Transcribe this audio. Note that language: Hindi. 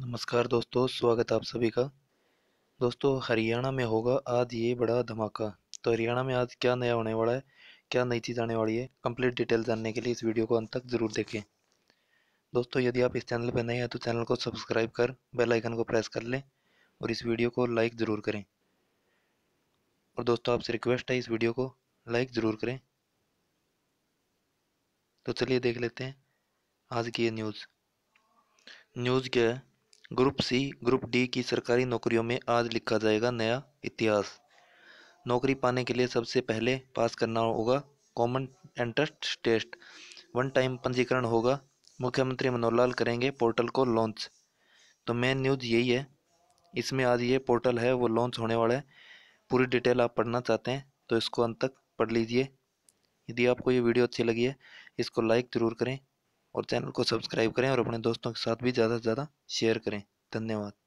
नमस्कार दोस्तों स्वागत आप सभी का दोस्तों हरियाणा में होगा आज ये बड़ा धमाका तो हरियाणा में आज क्या नया होने वाला है क्या नई चीज़ आने वाली है कंप्लीट डिटेल जानने के लिए इस वीडियो को अंत तक ज़रूर देखें दोस्तों यदि आप इस चैनल पर नए हैं तो चैनल को सब्सक्राइब कर बेल आइकन को प्रेस कर लें और इस वीडियो को लाइक ज़रूर करें और दोस्तों आपसे रिक्वेस्ट है इस वीडियो को लाइक ज़रूर करें तो चलिए देख लेते हैं आज की ये न्यूज़ न्यूज़ क्या है ग्रुप सी ग्रुप डी की सरकारी नौकरियों में आज लिखा जाएगा नया इतिहास नौकरी पाने के लिए सबसे पहले पास करना होगा common entrance test one time पंजीकरण होगा मुख्यमंत्री मनोहर लाल करेंगे पोर्टल को लॉन्च तो मेन न्यूज़ यही है इसमें आज ये पोर्टल है वो लॉन्च होने वाला है पूरी डिटेल आप पढ़ना चाहते हैं तो इसको अंत तक पढ़ लीजिए यदि आपको ये वीडियो अच्छी लगी है इसको लाइक ज़रूर करें और चैनल को सब्सक्राइब करें और अपने दोस्तों के साथ भी ज़्यादा से ज़्यादा शेयर करें धन्यवाद